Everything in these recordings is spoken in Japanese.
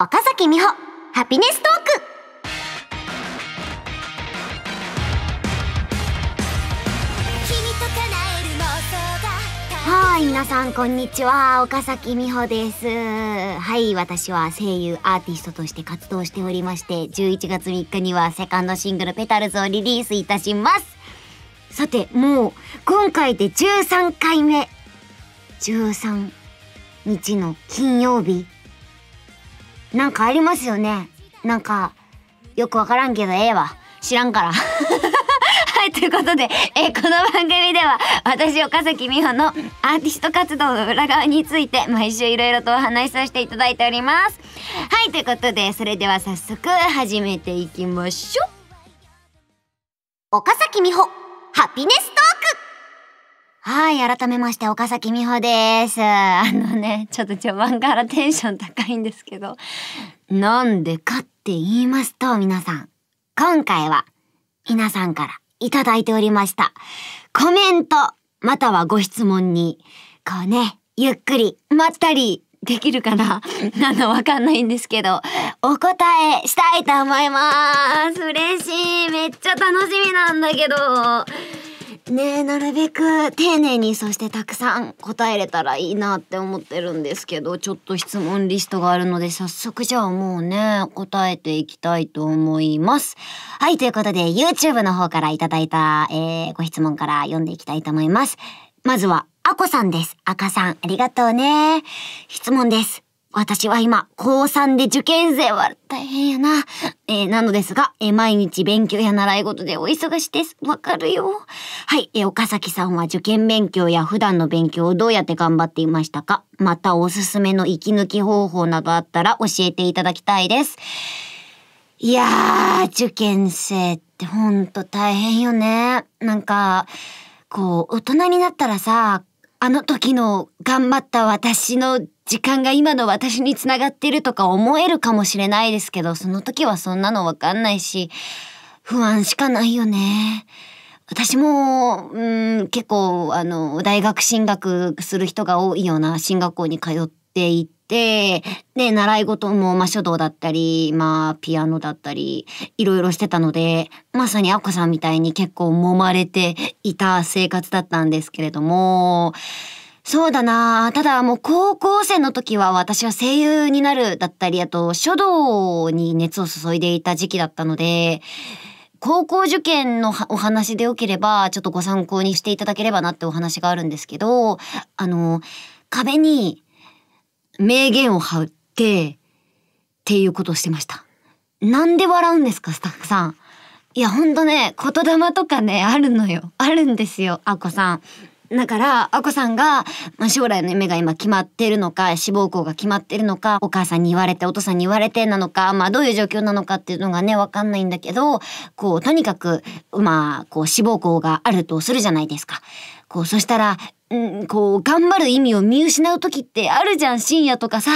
岡崎美穂ハピネストークはい皆さんこんにちは岡崎美穂ですはい私は声優アーティストとして活動しておりまして11月3日にはセカンドシングル「ペタルズ」をリリースいたしますさてもう今回で13回目13日の金曜日なんかありますよね。なんか、よくわからんけどええわ。知らんから。はい、ということで、えこの番組では、私、岡崎美穂のアーティスト活動の裏側について、毎週いろいろとお話しさせていただいております。はい、ということで、それでは早速、始めていきましょう。岡崎美穂、ハピネスはい、改めまして、岡崎美穂です。あのね、ちょっと序盤からテンション高いんですけど、なんでかって言いますと、皆さん、今回は、皆さんからいただいておりました、コメント、またはご質問に、こうね、ゆっくり、まったり、できるかな なんだわかんないんですけど、お答えしたいと思います。嬉しい。めっちゃ楽しみなんだけど。ねえなるべく丁寧にそしてたくさん答えれたらいいなって思ってるんですけどちょっと質問リストがあるので早速じゃあもうね答えていきたいと思いますはいということで YouTube の方からいただいた、えー、ご質問から読んでいきたいと思いますまずはあこさんですあかさんありがとうね質問です私は今、高3で受験生は大変やな。えー、なのですが、えー、毎日勉強や習い事でお忙しです。わかるよ。はい、えー、岡崎さんは受験勉強や普段の勉強をどうやって頑張っていましたかまたおすすめの息抜き方法などあったら教えていただきたいです。いやー、受験生ってほんと大変よね。なんか、こう、大人になったらさ、あの時の頑張った私の時間が今の私につながってるとか思えるかもしれないですけど、その時はそんなのわかんないし、不安しかないよね。私も、うん、結構、あの、大学進学する人が多いような進学校に通っていて、で、で、習い事も、まあ、書道だったり、まあ、ピアノだったり、いろいろしてたので、まさにアコさんみたいに結構揉まれていた生活だったんですけれども、そうだなただもう高校生の時は私は声優になるだったり、あと書道に熱を注いでいた時期だったので、高校受験のお話でよければ、ちょっとご参考にしていただければなってお話があるんですけど、あの、壁に名言を張って、っていうことをしてました。なんで笑うんですか、スタッフさん。いや、ほんとね、言霊とかね、あるのよ。あるんですよ、あこさん。だから、あこさんが、まあ、将来の夢が今決まってるのか、志望校が決まってるのか、お母さんに言われて、お父さんに言われてなのか、まあ、どういう状況なのかっていうのがね、わかんないんだけど、こう、とにかく、まあ、こう、志望校があるとするじゃないですか。こう、そしたら、うん、こう、頑張る意味を見失う時ってあるじゃん、深夜とかさ。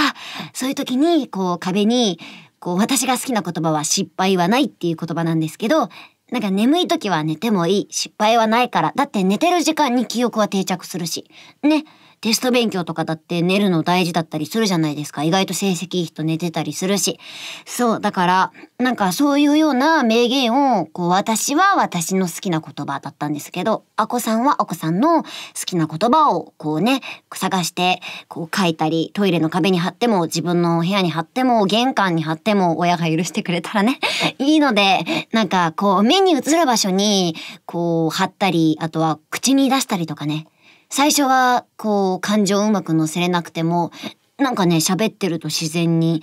そういう時に、こう、壁に、こう、私が好きな言葉は失敗はないっていう言葉なんですけど、なんか眠い時は寝てもいい。失敗はないから。だって寝てる時間に記憶は定着するし。ね。テスト勉強とかだって寝るの大事だったりするじゃないですか。意外と成績いい人寝てたりするし。そう、だから、なんかそういうような名言を、こう、私は私の好きな言葉だったんですけど、あこさんはあこさんの好きな言葉を、こうね、探して、こう書いたり、トイレの壁に貼っても、自分の部屋に貼っても、玄関に貼っても、親が許してくれたらね、いいので、なんかこう、目に映る場所に、こう、貼ったり、あとは口に出したりとかね、最初はこう感情をうまく乗せれなくてもなんかね喋ってると自然に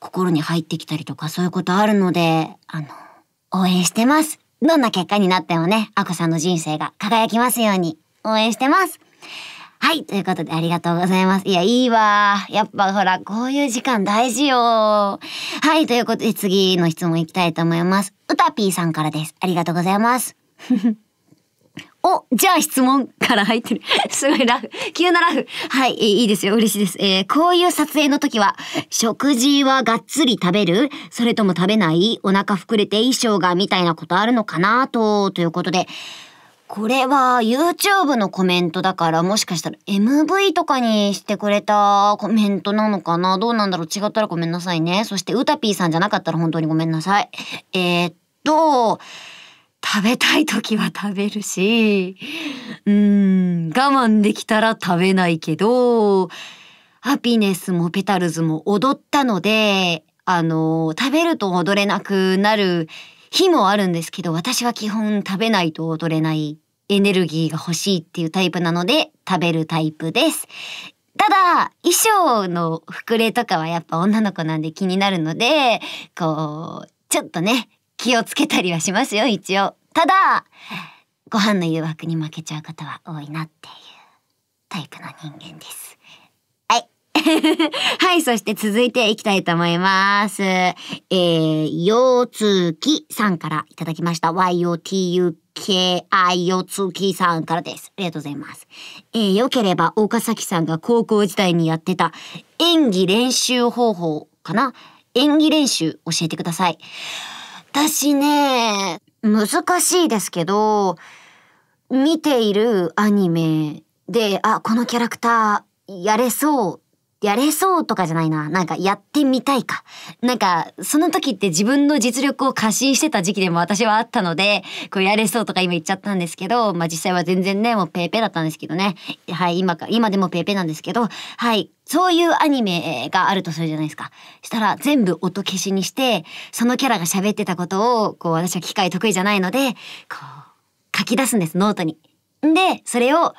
心に入ってきたりとかそういうことあるのであの応援してます。どんな結果になってもね、あこさんの人生が輝きますように応援してます。はい。ということで、ありがとうございます。いや、いいわ。やっぱほら、こういう時間大事よ。はい。ということで、次の質問いきたいと思います。うたぴーさんからです。ありがとうございます。お、じゃあ質問から入ってる。すごいラフ。急なラフ。はい、いいですよ。嬉しいです。えー、こういう撮影の時は、食事はがっつり食べるそれとも食べないお腹膨れて衣装がみたいなことあるのかなと、ということで。これは YouTube のコメントだからもしかしたら MV とかにしてくれたコメントなのかなどうなんだろう違ったらごめんなさいね。そしてうたぴーさんじゃなかったら本当にごめんなさい。えー、っと、食べたい時は食べるし、うーん、我慢できたら食べないけど、ハピネスもペタルズも踊ったので、あの、食べると踊れなくなる日もあるんですけど、私は基本食べないと踊れないエネルギーが欲しいっていうタイプなので、食べるタイプです。ただ、衣装の膨れとかはやっぱ女の子なんで気になるので、こう、ちょっとね、気をつけたりはしますよ、一応。ただ、ご飯の誘惑に負けちゃう方は多いなっていうタイプの人間です。はい。はい、そして続いていきたいと思います。えー、腰つきさんからいただきました。YOTUKI 腰つきさんからです。ありがとうございます。えー、良ければ岡崎さんが高校時代にやってた演技練習方法かな演技練習教えてください。私ね、難しいですけど、見ているアニメで、あ、このキャラクターやれそうやれそうとかじゃないな。なんかやってみたいか。なんか、その時って自分の実力を過信してた時期でも私はあったので、こうやれそうとか今言っちゃったんですけど、まあ実際は全然ね、もうペーペーだったんですけどね。はい、今か、今でもペーペーなんですけど、はい、そういうアニメがあるとするじゃないですか。したら全部音消しにして、そのキャラが喋ってたことを、こう私は機械得意じゃないので、こう、書き出すんです、ノートに。んで、それを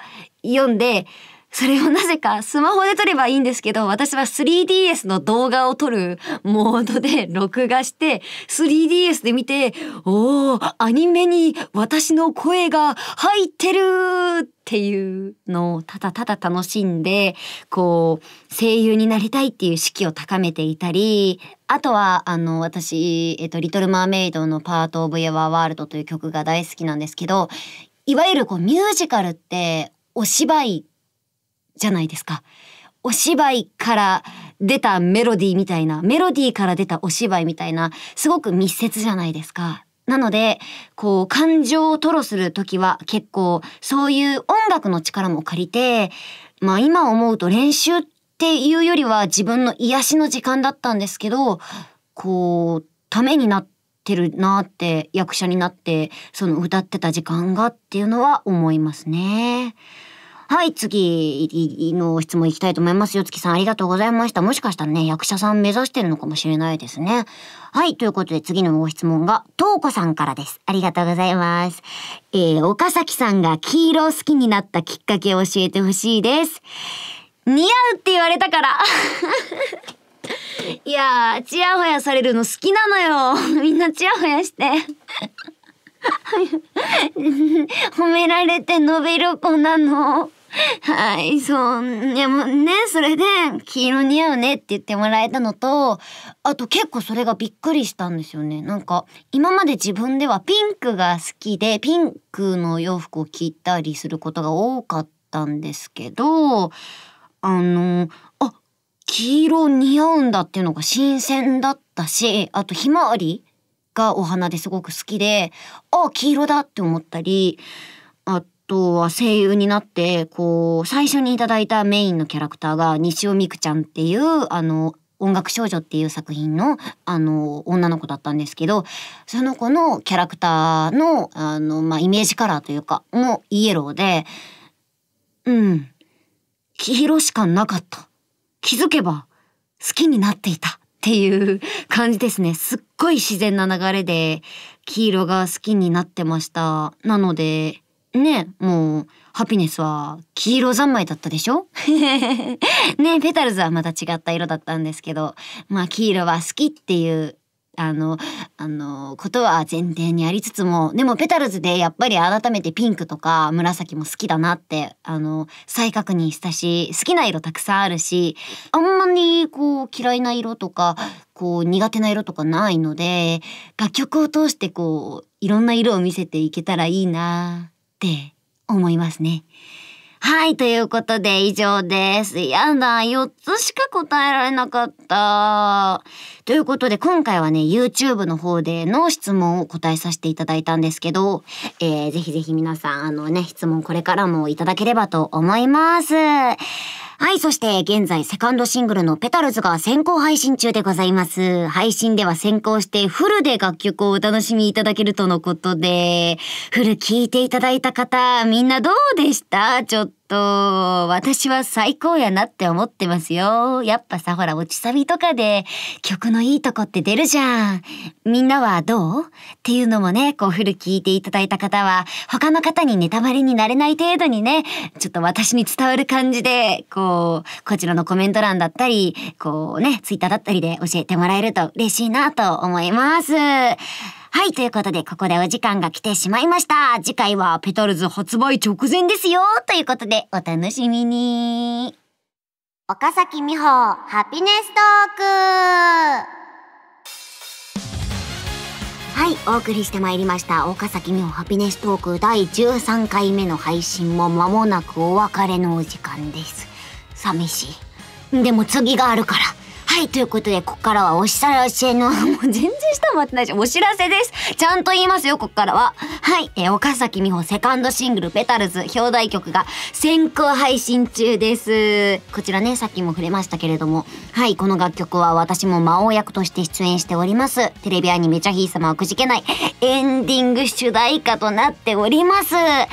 読んで、それをなぜかスマホで撮ればいいんですけど、私は 3DS の動画を撮るモードで録画して、3DS で見て、おー、アニメに私の声が入ってるっていうのをただただ楽しんで、こう、声優になりたいっていう士気を高めていたり、あとは、あの、私、えっと、リトル・マーメイドのパート・オブ・エワー・ワールドという曲が大好きなんですけど、いわゆるこうミュージカルってお芝居じゃないですか。お芝居から出たメロディーみたいな、メロディーから出たお芝居みたいな、すごく密接じゃないですか。なので、こう、感情を吐露するときは結構、そういう音楽の力も借りて、まあ今思うと練習っていうよりは自分の癒しの時間だったんですけど、こう、ためになってるなって役者になってその歌ってた時間がっていうのは思いますね。はい、次の質問いきたいと思いますよ。月さんありがとうございました。もしかしたらね、役者さん目指してるのかもしれないですね。はい、ということで次のご質問が、とうこさんからです。ありがとうございます。えー、岡崎さんが黄色を好きになったきっかけを教えてほしいです。似合うって言われたから。いやー、ちやほやされるの好きなのよ。みんなちやほやして。褒められて伸びる子なの。はい、そう。でもね、それで、黄色似合うねって言ってもらえたのと、あと結構それがびっくりしたんですよね。なんか、今まで自分ではピンクが好きで、ピンクの洋服を着たりすることが多かったんですけど、あの、あ、黄色似合うんだっていうのが新鮮だったし、あとひまわりがお花ですごく好きで、あ、黄色だって思ったり、あとは声優になって、こう、最初にいただいたメインのキャラクターが西尾美久ちゃんっていう、あの、音楽少女っていう作品の、あの、女の子だったんですけど、その子のキャラクターの、あの、まあ、イメージカラーというか、もイエローで、うん、黄色しかなかった。気づけば好きになっていたっていう感じですね。すっごい自然な流れで黄色が好きになってました。なので、ね、もう、ハピネスは黄色三昧だったでしょ ね、ペタルズはまた違った色だったんですけど、まあ黄色は好きっていうあの、あの、ことは前提にありつつも、でもペタルズでやっぱり改めてピンクとか紫も好きだなって、あの、再確認したし、好きな色たくさんあるし、あんまりこう嫌いな色とか、こう苦手な色とかないので、楽曲を通してこう、いろんな色を見せていけたらいいなって思いますね。はい、ということで以上です。やだ、4つしか答えられなかった。ということで今回はね、YouTube の方での質問を答えさせていただいたんですけど、えー、ぜひぜひ皆さん、あのね、質問これからもいただければと思います。はい、そして現在セカンドシングルのペタルズが先行配信中でございます。配信では先行してフルで楽曲をお楽しみいただけるとのことで、フル聴いていただいた方、みんなどうでしたちょっと。と、私は最高やなって思ってますよ。やっぱさ、ほら、落ちサビとかで曲のいいとこって出るじゃん。みんなはどうっていうのもね、こう、フル聞いていただいた方は、他の方にネタバレになれない程度にね、ちょっと私に伝わる感じで、こう、こちらのコメント欄だったり、こうね、ツイッターだったりで教えてもらえると嬉しいなと思います。はい、ということで、ここでお時間が来てしまいました。次回はペタルズ発売直前ですよということで、お楽しみに岡崎美穂、ハピネストークはい、お送りしてまいりました。岡崎美穂ハピネストーク第13回目の配信も間もなくお別れのお時間です。寂しい。でも次があるから。はい、ということで、ここからはお知らせの、もう全然下回ってないじゃん。お知らせです。ちゃんと言いますよ、ここからは。はい、えー、岡崎美穂セカンドシングル、ペタルズ、表題曲が先行配信中です。こちらね、さっきも触れましたけれども、はい、この楽曲は私も魔王役として出演しております。テレビアニメ、チャヒー様はくじけない、エンディング主題歌となっております。は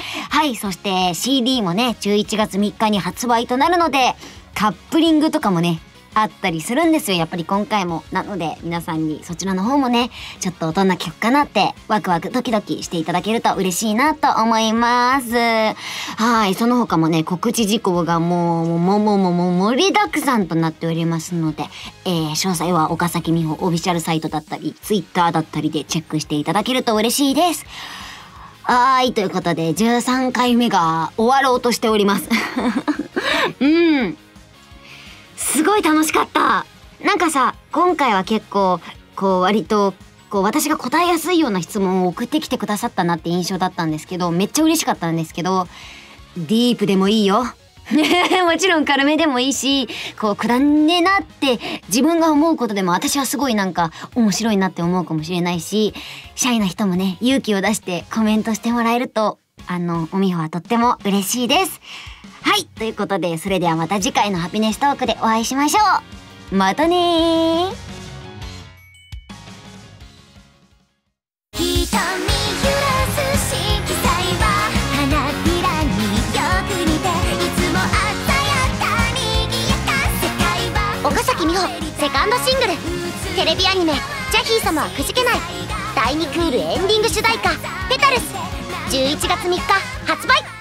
い、そして CD もね、11月3日に発売となるので、カップリングとかもね、あったりするんですよやっぱり今回もなので皆さんにそちらの方もねちょっとどんな曲かなってワクワクドキドキしていただけると嬉しいなと思いますはいその他もね告知事項がもうもうもうもうもう盛りだくさんとなっておりますので、えー、詳細は岡崎美穂オフィシャルサイトだったり Twitter だったりでチェックしていただけると嬉しいですはい、ということで、13回目が終わろうとしております。うん。すごい楽しかったなんかさ今回は結構こう割とこう私が答えやすいような質問を送ってきてくださったなって印象だったんですけどめっちゃ嬉しかったんですけどディープでもいいよ もちろん軽めでもいいしこうくだんねえなって自分が思うことでも私はすごいなんか面白いなって思うかもしれないしシャイな人もね勇気を出してコメントしてもらえるとあのおみほはとっても嬉しいです。はいということでそれではまた次回のハピネストークでお会いしましょうまたね岡崎美穂セカンドシングルテレビアニメ「ジャヒー様はくじけない」第2クールエンディング主題歌「ペタルス」11月3日発売